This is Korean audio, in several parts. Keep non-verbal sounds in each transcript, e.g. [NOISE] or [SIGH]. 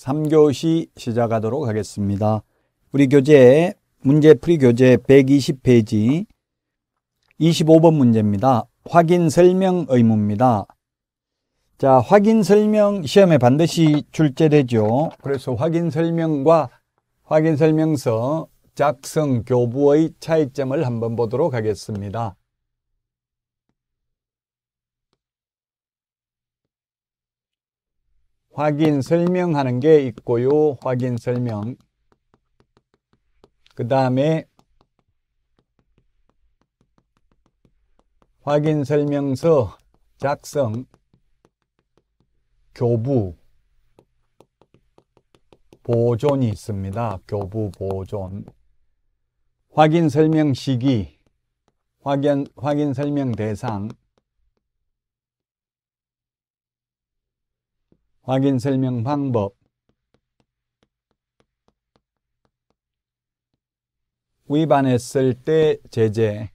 3교시 시작하도록 하겠습니다. 우리 교재 문제풀이 교재 120페이지 25번 문제입니다. 확인 설명 의무입니다. 자, 확인 설명 시험에 반드시 출제되죠. 그래서 확인 설명과 확인 설명서 작성 교부의 차이점을 한번 보도록 하겠습니다. 확인 설명하는 게 있고요. 확인 설명. 그 다음에 확인 설명서 작성 교부 보존이 있습니다. 교부 보존 확인 설명 시기 확인, 확인 설명 대상 확인 설명 방법 위반했을 때 제재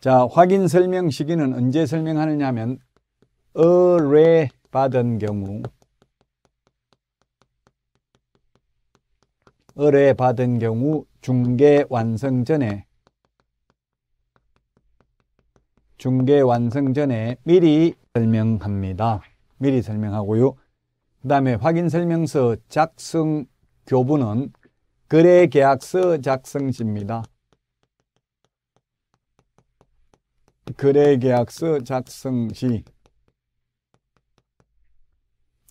자, 확인 설명 시기는 언제 설명하느냐 하면 의뢰 받은 경우 의뢰 받은 경우 중개 완성 전에 중개 완성 전에 미리 설명합니다. 미리 설명하고요. 그 다음에 확인 설명서 작성 교부는 거래 계약서 작성 시입니다. 거래 계약서 작성 시.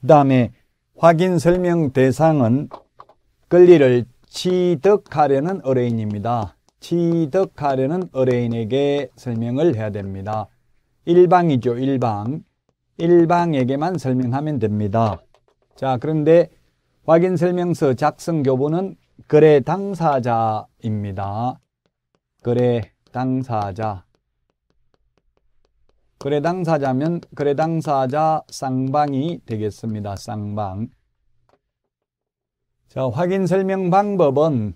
그 다음에 확인 설명 대상은 권리를 취득하려는 의뢰인입니다. 취득하려는 의뢰인에게 설명을 해야 됩니다. 일방이죠. 일방. 일방에게만 설명하면 됩니다. 자, 그런데 확인 설명서 작성 교부는 거래 당사자입니다. 거래 당사자. 거래 당사자면 거래 당사자 쌍방이 되겠습니다. 쌍방. 자, 확인 설명 방법은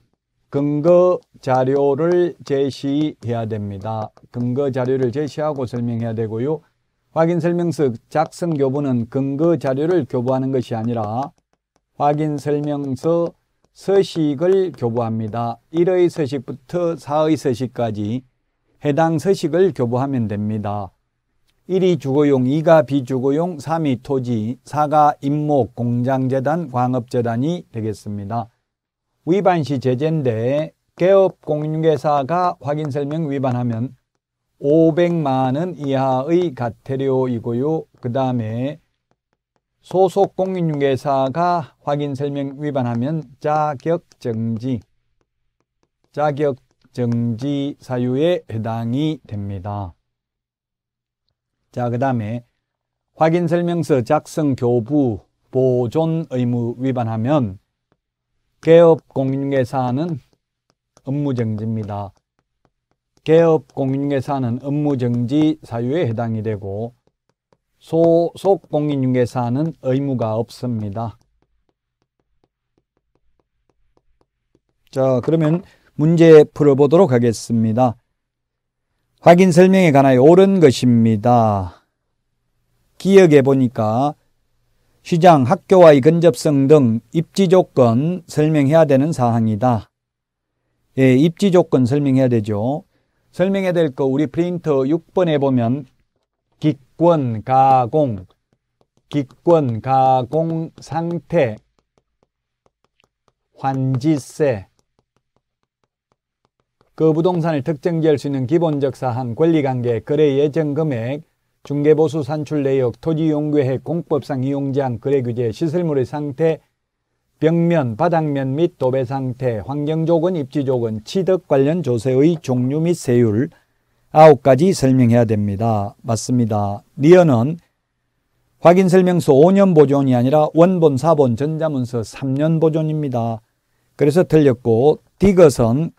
근거 자료를 제시해야 됩니다. 근거 자료를 제시하고 설명해야 되고요. 확인 설명서 작성 교부는 근거 자료를 교부하는 것이 아니라 확인 설명서 서식을 교부합니다. 1의 서식부터 4의 서식까지 해당 서식을 교부하면 됩니다. 1이 주거용, 2가 비주거용, 3이 토지, 4가 임목, 공장재단, 광업재단이 되겠습니다. 위반 시 제재인데 개업 공인중개사가 확인 설명 위반하면 500만 원 이하의 과태료이고요. 그 다음에 소속 공인중개사가 확인 설명 위반하면 자격 정지, 자격 정지 사유에 해당이 됩니다. 자, 그 다음에 확인 설명서 작성 교부 보존 의무 위반하면 개업 공인중개사는 업무정지입니다. 개업 공인중사는 업무정지 사유에 해당이 되고 소속 공인중사는 의무가 없습니다. 자 그러면 문제 풀어보도록 하겠습니다. 확인 설명에 관하여 옳은 것입니다. 기억해 보니까 시장, 학교와의 근접성 등 입지 조건 설명해야 되는 사항이다. 예, 입지 조건 설명해야 되죠. 설명해야 될 거 우리 프린터 6번에 보면 기권, 가공, 기권, 가공, 상태, 환지세, 그 부동산을 특정 지을 수 있는 기본적 사항, 권리관계, 거래 예정 금액, 중개보수 산출 내역, 토지 용괴획 공법상 이용장, 거래규제, 시설물의 상태, 벽면, 바닥면 및 도배 상태, 환경조건, 입지조건, 취득 관련 조세의 종류 및 세율 아홉 가지 설명해야 됩니다. 맞습니다. 리언은 확인 설명서 5년 보존이 아니라 원본, 사본, 전자문서 3년 보존입니다. 그래서 틀렸고 디것은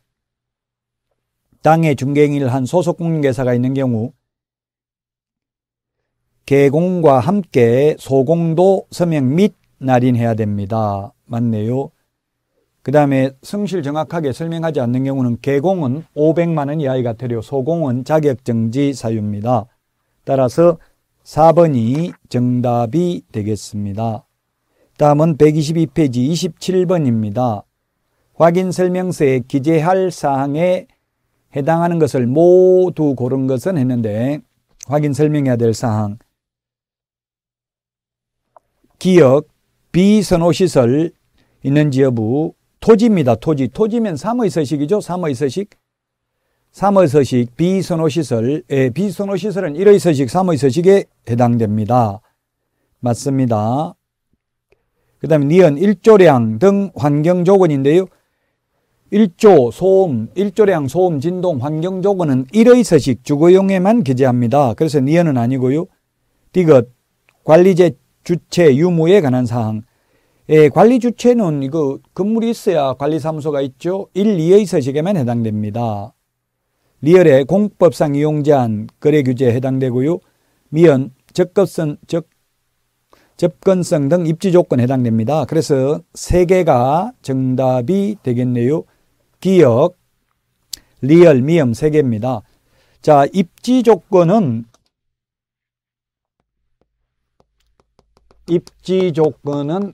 땅에 중개행위를 한 소속공인계사가 있는 경우 개공과 함께 소공도 서명 및 날인해야 됩니다. 맞네요. 그 다음에 성실 정확하게 설명하지 않는 경우는 개공은 500만 원 이하의 가태료 소공은 자격정지 사유입니다. 따라서 4번이 정답이 되겠습니다. 다음은 122페이지 27번입니다. 확인 설명서에 기재할 사항에 해당하는 것을 모두 고른 것은 했는데 확인 설명해야 될 사항 기역, 비선호시설 있는지 여부, 토지입니다. 토지. 토지면 삼의서식이죠. 삼의서식. 삼의서식, 비선호시설. 예, 비선호시설은 1의서식 삼의서식에 해당됩니다. 맞습니다. 그 다음에 니은, 1조량등 환경조건인데요. 1조 소음, 1조량 소음, 진동, 환경조건은 1의서식 주거용에만 기재합니다. 그래서 니은은 아니고요. 디귿, 관리제 주체 유무에 관한 사항. 예, 관리 주체는 이거 건물이 있어야 관리사무소가 있죠. 1, 2의 서식에만 해당됩니다. 리얼의 공법상 이용 제한 거래 규제에 해당되고요. 미연, 접근성, 적, 접근성 등 입지 조건에 해당됩니다. 그래서 3 개가 정답이 되겠네요. 기억, 리얼, 미음 3 개입니다. 자, 입지 조건은 입지 조건은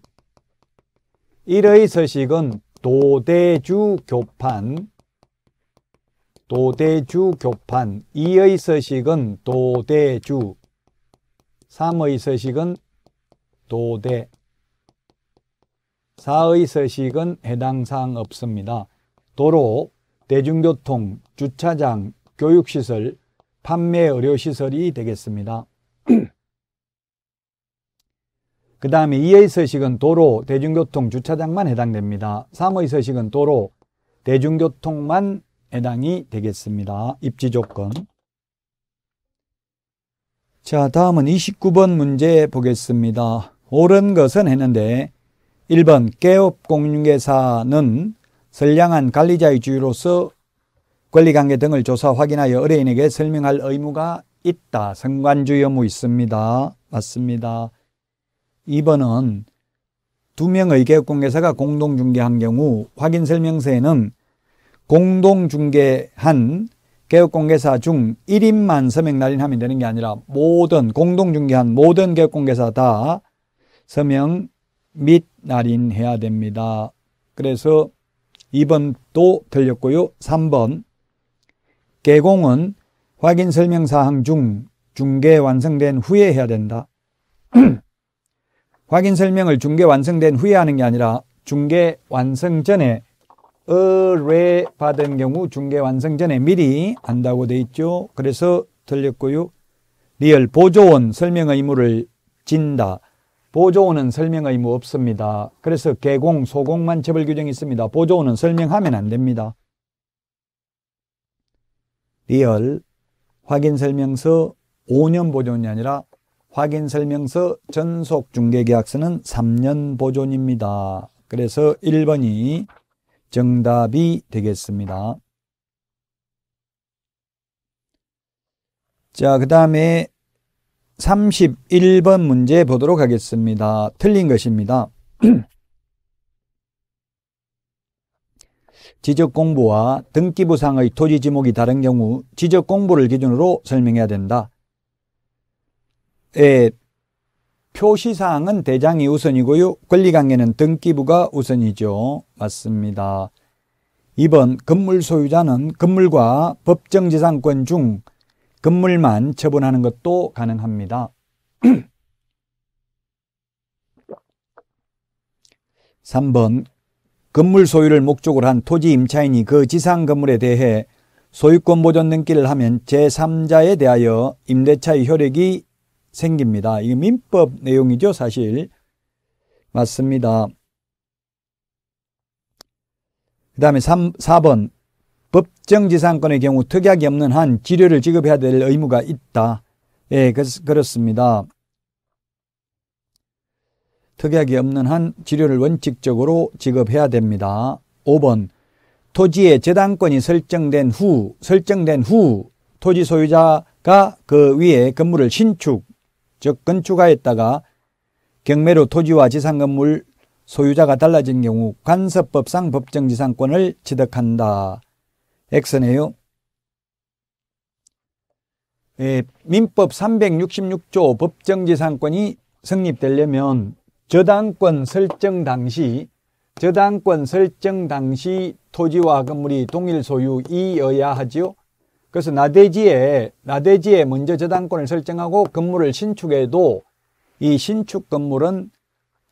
1의 서식은 도대주 교판 도대주 교판 2의 서식은 도대주 3의 서식은 도대 4의 서식은 해당 사항 없습니다. 도로, 대중교통, 주차장, 교육시설, 판매 의료시설이 되겠습니다. 그 다음에 2의 서식은 도로, 대중교통, 주차장만 해당됩니다. 3의 서식은 도로, 대중교통만 해당이 되겠습니다. 입지 조건. 자, 다음은 29번 문제 보겠습니다. 옳은 것은 했는데 1번 개업 공인중개사는 선량한 관리자의 주의로서 권리관계 등을 조사 확인하여 의뢰인에게 설명할 의무가 있다. 성관주의 의무 있습니다. 맞습니다. 2번은 두 명의 개업공개사가 공동중개한 경우 확인 설명서에는 공동중개한 개업공개사 중 1인만 서명 날인하면 되는 게 아니라 모든 공동중개한 모든 개업공개사 다 서명 및 날인해야 됩니다. 그래서 2번도 틀렸고요. 3번 개공은 확인 설명사항 중 중개 완성된 후에 해야 된다. [CLEARS THROAT] 확인 설명을 중개 완성된 후에 하는 게 아니라 중개 완성 전에 의뢰 받은 경우 중개 완성 전에 미리 한다고 돼 있죠. 그래서 틀렸고요. 리얼 보조원 설명 의무를 진다. 보조원은 설명 의무 없습니다. 그래서 개공, 소공만 처벌 규정이 있습니다. 보조원은 설명하면 안 됩니다. 리얼 확인 설명서 5년 보조원이 아니라 확인 설명서 전속 중개 계약서는 3년 보존입니다. 그래서 1번이 정답이 되겠습니다. 자, 그 다음에 31번 문제 보도록 하겠습니다. 틀린 것입니다. [CLEARS THROAT] 지적 공부와 등기부상의 토지 지목이 다른 경우 지적 공부를 기준으로 설명해야 된다. 예, 표시사항은 대장이 우선이고요. 권리관계는 등기부가 우선이죠. 맞습니다. 2번 건물 소유자는 건물과 법정재산권 중 건물만 처분하는 것도 가능합니다. 3번 [CLEARS THROAT] 건물 소유를 목적으로 한 토지 임차인이 그 지상 건물에 대해 소유권 보존 등기를 하면 제3자에 대하여 임대차의 효력이 생깁니다. 이게 민법 내용이죠, 사실. 맞습니다. 그 다음에 4번. 법정지상권의 경우 특약이 없는 한 지료를 지급해야 될 의무가 있다. 예, 그, 렇습니다 특약이 없는 한 지료를 원칙적으로 지급해야 됩니다. 5번. 토지의 재단권이 설정된 후, 설정된 후, 토지 소유자가 그 위에 건물을 신축, 즉 건축하였다가 경매로 토지와 지상 건물 소유자가 달라진 경우 관섭법상 법정지상권을 취득한다. X네요. 예, 민법 366조 법정지상권이 성립되려면 저당권 설정 당시 저당권 설정 당시 토지와 건물이 동일 소유이어야 하지요. 그래서 나대지에 나대지에 먼저 저당권을 설정하고 건물을 신축해도 이 신축 건물은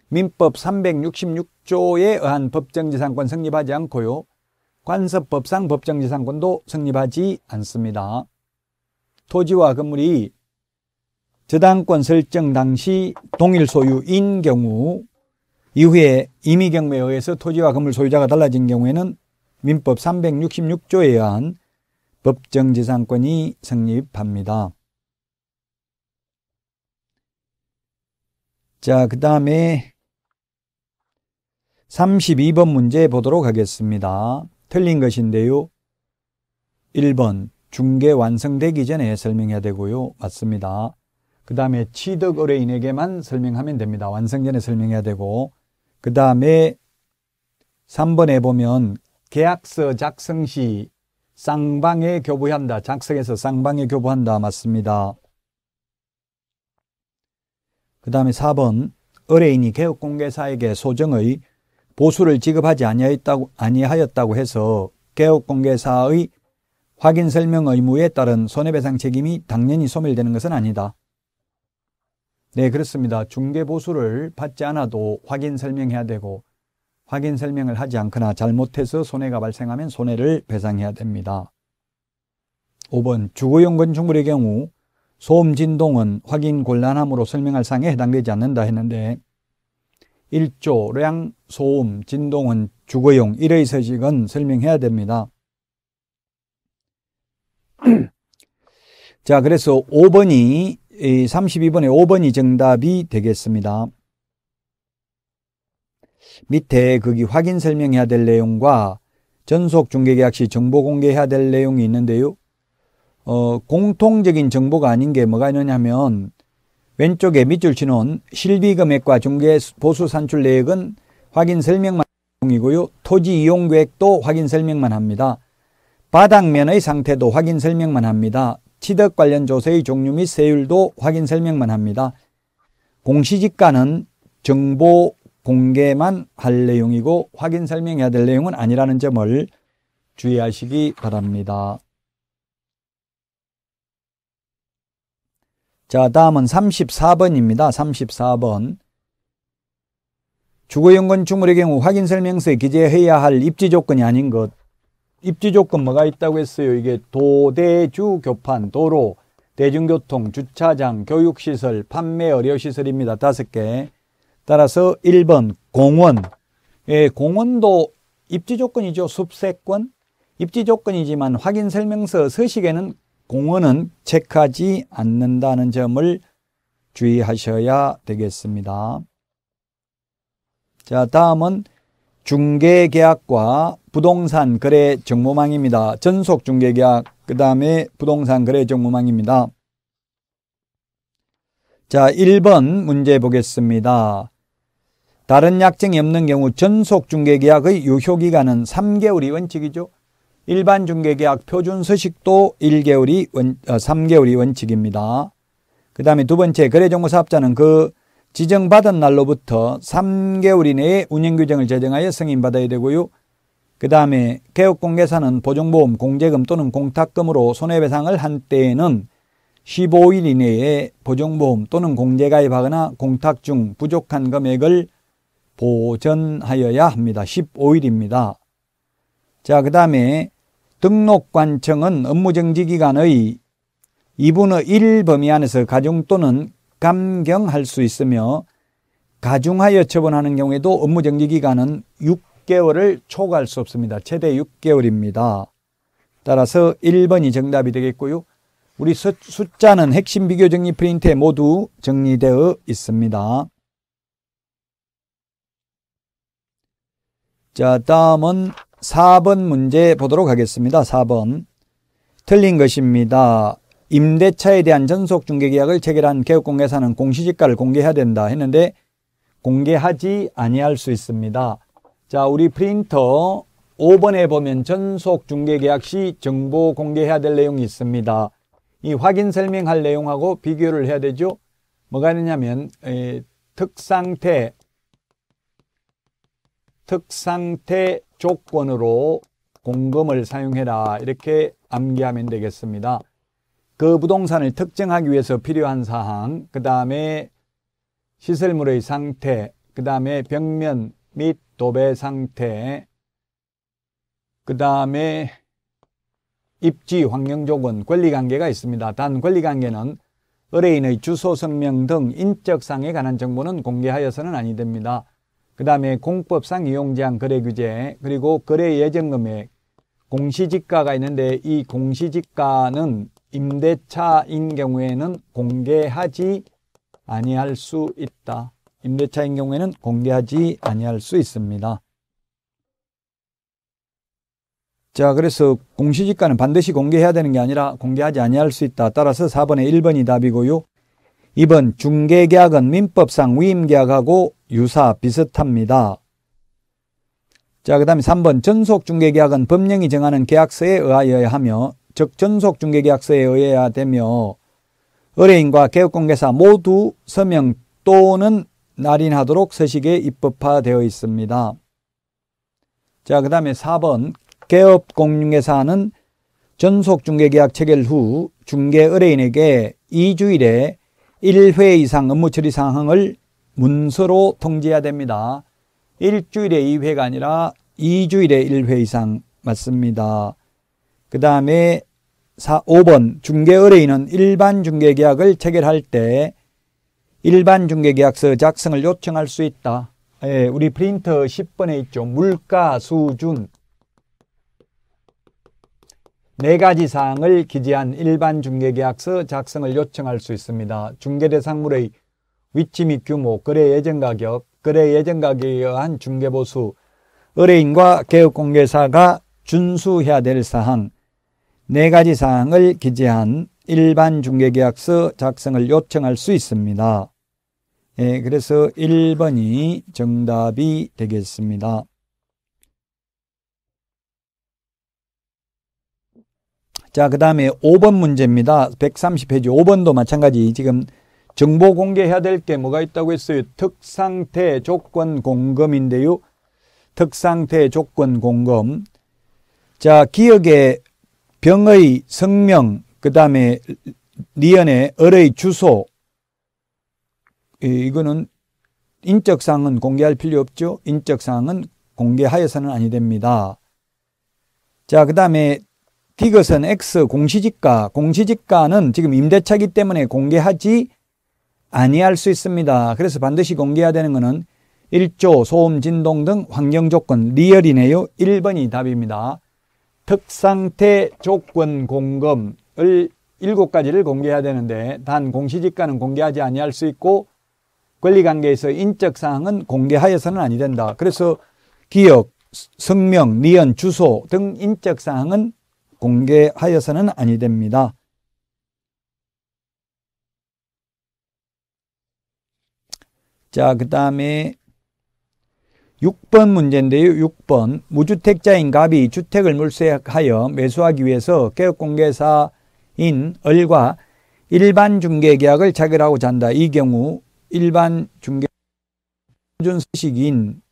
민법 366조에 의한 법정지상권 성립하지 않고요. 관습법상 법정지상권도 성립하지 않습니다. 토지와 건물이 저당권 설정 당시 동일 소유인 경우 이후에 임의경매에 의해서 토지와 건물 소유자가 달라진 경우에는 민법 366조에 의한 법정지상권이 성립합니다. 자, 그 다음에 32번 문제 보도록 하겠습니다. 틀린 것인데요. 1번 중개 완성되기 전에 설명해야 되고요. 맞습니다. 그 다음에 취득 의뢰인에게만 설명하면 됩니다. 완성 전에 설명해야 되고 그 다음에 3번에 보면 계약서 작성 시 쌍방에 교부한다. 작성에서 쌍방에 교부한다. 맞습니다. 그 다음에 4번 의뢰인이 개업공개사에게 소정의 보수를 지급하지 아니하였다고, 아니하였다고 해서 개업공개사의 확인 설명 의무에 따른 손해배상 책임이 당연히 소멸되는 것은 아니다. 네, 그렇습니다. 중개보수를 받지 않아도 확인 설명해야 되고 확인 설명을 하지 않거나 잘못해서 손해가 발생하면 손해를 배상해야 됩니다. 5번 주거용 건축물의 경우 소음 진동은 확인 곤란함으로 설명할 사에 해당되지 않는다 했는데 1조량 소음 진동은 주거용 1의 서식은 설명해야 됩니다. [CLEARS THROAT] 자 그래서 5번이 32번의 5번이 정답이 되겠습니다. 밑에 거기 확인 설명해야 될 내용과 전속 중개계약 시 정보 공개해야 될 내용이 있는데요. 어, 공통적인 정보가 아닌 게 뭐가 있느냐면 왼쪽에 밑줄 치는 실비 금액과 중개 보수 산출 내역은 확인 설명만 이고요. 토지 이용 계획도 확인 설명만 합니다. 바닥면의 상태도 확인 설명만 합니다. 취득 관련 조세의 종류 및 세율도 확인 설명만 합니다. 공시지가는 정보 공개만 할 내용이고 확인 설명해야 될 내용은 아니라는 점을 주의하시기 바랍니다. 자, 다음은 34번입니다. 34번. 주거연건 주물의 경우 확인 설명서에 기재해야 할 입지 조건이 아닌 것. 입지 조건 뭐가 있다고 했어요? 이게 도대주 교판, 도로, 대중교통, 주차장, 교육시설, 판매 의료시설입니다. 다섯 개. 따라서 1번 공원. 예, 공원도 입지 조건이죠. 숲세권. 입지 조건이지만 확인 설명서 서식에는 공원은 체크하지 않는다는 점을 주의하셔야 되겠습니다. 자, 다음은 중개계약과 부동산 거래 정보망입니다. 전속 중개계약, 그 다음에 부동산 거래 정보망입니다. 자, 1번 문제 보겠습니다. 다른 약정이 없는 경우 전속 중개계약의 유효기간은 3개월이 원칙이죠. 일반 중개계약 표준 서식도 1개월이 원, 어, 3개월이 원칙입니다. 그 다음에 두 번째 거래정보사업자는 그 지정받은 날로부터 3개월 이내에 운영규정을 제정하여 승인받아야 되고요. 그 다음에 개업공개사는 보증보험, 공제금 또는 공탁금으로 손해배상을 한 때에는 15일 이내에 보증보험 또는 공제가입하거나 공탁 중 부족한 금액을 보전하여야 합니다. 15일입니다. 자, 그 다음에 등록관청은 업무정지 기간의 2분의 1 범위 안에서 가중 또는 감경할 수 있으며 가중하여 처분하는 경우에도 업무정지 기간은 6개월을 초과할 수 없습니다. 최대 6개월입니다. 따라서 1번이 정답이 되겠고요. 우리 숫자는 핵심 비교 정리 프린트에 모두 정리되어 있습니다. 자, 다음은 4번 문제 보도록 하겠습니다. 4번. 틀린 것입니다. 임대차에 대한 전속 중개계약을 체결한 개업공개사는 공시지가를 공개해야 된다 했는데 공개하지 아니할 수 있습니다. 자, 우리 프린터 5번에 보면 전속 중개계약 시 정보 공개해야 될 내용이 있습니다. 이 확인 설명할 내용하고 비교를 해야 되죠. 뭐가 있느냐면 특상태 특상태 조건으로 공금을 사용해라 이렇게 암기하면 되겠습니다. 그 부동산을 특정하기 위해서 필요한 사항, 그 다음에 시설물의 상태, 그 다음에 벽면 및 도배 상태, 그 다음에 입지 환경조건 권리관계가 있습니다. 단 권리관계는 의뢰인의 주소 성명 등 인적상에 관한 정보는 공개하여서는 아니 됩니다. 그 다음에 공법상 이용제한 거래 규제 그리고 거래 예정금액 공시지가가 있는데 이 공시지가는 임대차인 경우에는 공개하지 아니할 수 있다. 임대차인 경우에는 공개하지 아니할 수 있습니다. 자 그래서 공시지가는 반드시 공개해야 되는 게 아니라 공개하지 아니할 수 있다. 따라서 4번에 1번이 답이고요. 이번 중개계약은 민법상 위임계약하고 유사 비슷합니다. 자, 그 다음에 3번 전속중개계약은 법령이 정하는 계약서에 의하여야 하며 즉 전속중개계약서에 의해야 되며 의뢰인과 개업공개사 모두 서명 또는 날인하도록 서식에 입법화되어 있습니다. 자, 그 다음에 4번 개업공인회사는 전속중개계약 체결 후 중개의뢰인에게 2주일에 1회 이상 업무 처리 상황을 문서로 통지해야 됩니다. 일주일에 2회가 아니라 2주일에 1회 이상 맞습니다. 그 다음에 4, 5번 중개 의뢰인은 일반 중개 계약을 체결할 때 일반 중개 계약서 작성을 요청할 수 있다. 예, 우리 프린터 10번에 있죠. 물가 수준 네 가지 사항을 기재한 일반 중개계약서 작성을 요청할 수 있습니다. 중개대상물의 위치 및 규모, 거래 예정 가격, 거래 예정 가격에 의한 중개보수, 의뢰인과 개업공개사가 준수해야 될 사항, 네 가지 사항을 기재한 일반 중개계약서 작성을 요청할 수 있습니다. 예, 그래서 1번이 정답이 되겠습니다. 자, 그 다음에 5번 문제입니다. 130페이지 5번도 마찬가지 지금 정보 공개해야 될 게 뭐가 있다고 했어요? 특상태 조건 공검인데요. 특상태 조건 공검. 자, 기억에 병의 성명, 그 다음에 리언의 을의 주소. 이거는 인적사항은 공개할 필요 없죠. 인적사항은 공개하여서는 아니 됩니다. 자, 그 다음에 디귿은 X 공시지가, 공시지가는 지금 임대차기 때문에 공개하지 아니할 수 있습니다. 그래서 반드시 공개해야 되는 것은 1조, 소음, 진동 등 환경 조건, 리얼이네요. 1번이 답입니다. 특상태 조건 공금을 7가지를 공개해야 되는데 단 공시지가는 공개하지 아니할 수 있고 권리관계에서 인적사항은 공개하여서는 아니 된다. 그래서 기억, 성명, 니언, 주소 등 인적사항은 공개하여서는 아니 됩니다. 자, 그 다음에 6번 문제인데요. 6번. 무주택자인 갑이 주택을 물색하여 매수하기 위해서 개업공개사인 을과 일반 중개계약을 체결하고 잔다. 이 경우 일반 중개 기준 수식인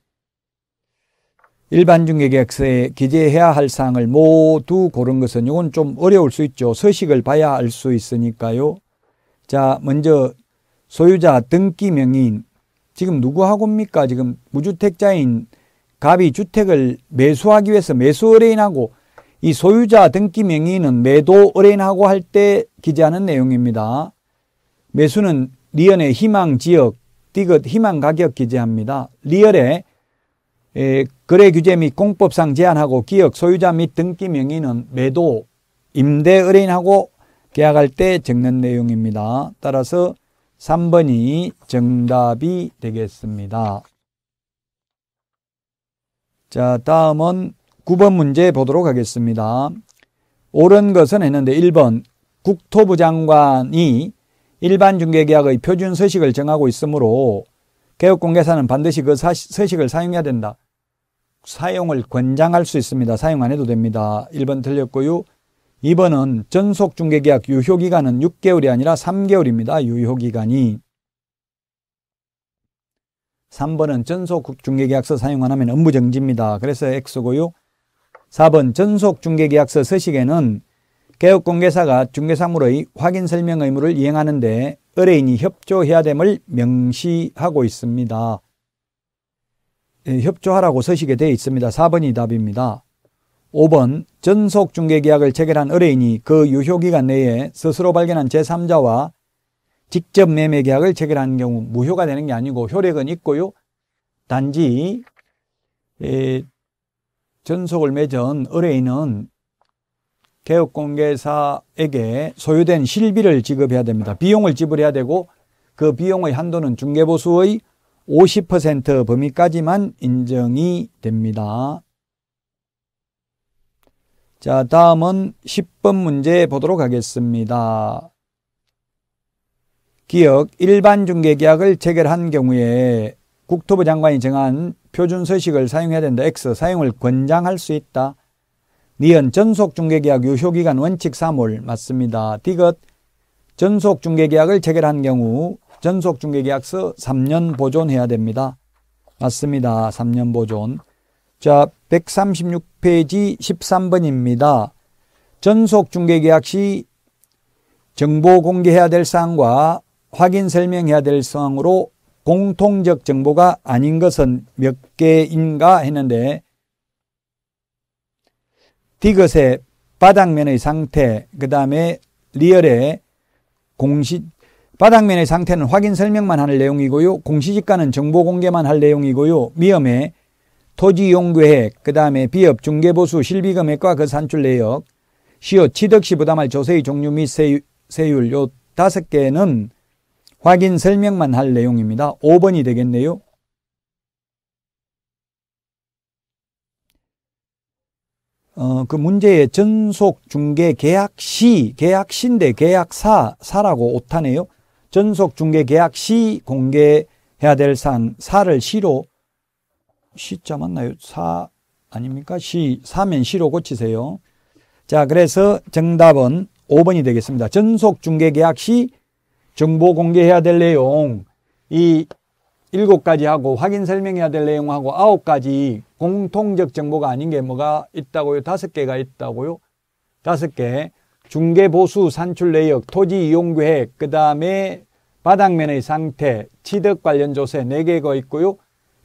일반 중개계약서에 기재해야 할 사항을 모두 고른 것은 이건 좀 어려울 수 있죠. 서식을 봐야 알 수 있으니까요. 자, 먼저 소유자 등기 명의인 지금 누구하고입니까? 지금 무주택자인 갑이 주택을 매수하기 위해서 매수 의뢰인하고 이 소유자 등기 명의은 매도 의뢰인하고 할 때 기재하는 내용입니다. 매수는 리언의 희망 지역, 디귿 희망 가격 기재합니다. 리얼의 거래 규제 및 공법상 제한하고 기업 소유자 및 등기 명의는 매도 임대 의뢰인하고 계약할 때 적는 내용입니다. 따라서 3번이 정답이 되겠습니다. 자, 다음은 9번 문제 보도록 하겠습니다. 옳은 것은 했는데 1번 국토부 장관이 일반 중개계약의 표준 서식을 정하고 있으므로 개업공개사는 반드시 그 사시, 서식을 사용해야 된다. 사용을 권장할 수 있습니다. 사용 안 해도 됩니다. 1번 틀렸고요. 2번은 전속 중개계약 유효기간은 6개월이 아니라 3개월입니다. 유효기간이. 3번은 전속 중개계약서 사용 안 하면 업무정지입니다. 그래서 X고요. 4번 전속 중개계약서 서식에는 개업공개사가 중개사물의 확인 설명 의무를 이행하는데 의뢰인이 협조해야 됨을 명시하고 있습니다. 예, 협조하라고 서식에 되어 있습니다. 4번이 답입니다. 5번 전속 중개 계약을 체결한 의뢰인이 그 유효 기간 내에 스스로 발견한 제3자와 직접 매매 계약을 체결한 경우 무효가 되는 게 아니고 효력은 있고요. 단지 예, 전속을 맺은 의뢰인은 개업공개사에게 소유된 실비를 지급해야 됩니다. 비용을 지불해야 되고 그 비용의 한도는 중개보수의 50% 범위까지만 인정이 됩니다. 자, 다음은 10번 문제 보도록 하겠습니다. 기억, 일반 중개계약을 체결한 경우에 국토부 장관이 정한 표준 서식을 사용해야 된다. X, 사용을 권장할 수 있다. 니은 전속 중개계약 유효기간 원칙 3월 맞습니다. 디귿 전속 중개계약을 체결한 경우 전속 중개계약서 3년 보존해야 됩니다. 맞습니다. 3년 보존. 자, 136페이지 13번입니다. 전속 중개계약 시 정보 공개해야 될 사항과 확인 설명해야 될 사항으로 공통적 정보가 아닌 것은 몇 개인가 했는데 디귿의 바닥면의 상태, 그 다음에 리얼의 공시, 바닥면의 상태는 확인 설명만 할 내용이고요. 공시지가는 정보 공개만 할 내용이고요. 미음의 토지 용계획, 그 다음에 비업, 중개보수, 실비금액과 그 산출 내역, 시옷, 취득시 부담할 조세의 종류 및 세율, 요 다섯 개는 확인 설명만 할 내용입니다. 5번이 되겠네요. 어, 그 문제의 전속 중개 계약 시, 계약 시인데 계약사, 사라고 오타네요. 전속 중개 계약 시 공개해야 될 사안, 사를 시로, 시자 맞나요? 사, 아닙니까? 시, 사면 시로 고치세요. 자, 그래서 정답은 5번이 되겠습니다. 전속 중개 계약 시 정보 공개해야 될 내용, 이7 가지 하고 확인 설명해야 될 내용하고 9 가지 공통적 정보가 아닌 게 뭐가 있다고요? 5 개가 있다고요? 5 개. 중개보수 산출 내역, 토지 이용 계획, 그 다음에 바닥면의 상태, 취득 관련 조세 4 개가 있고요.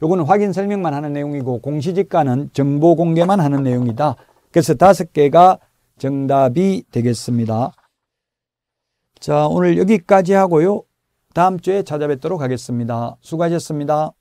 요거는 확인 설명만 하는 내용이고 공시지가는 정보 공개만 하는 내용이다. 그래서 5 개가 정답이 되겠습니다. 자, 오늘 여기까지 하고요. 다음 주에 찾아뵙도록 하겠습니다. 수고하셨습니다.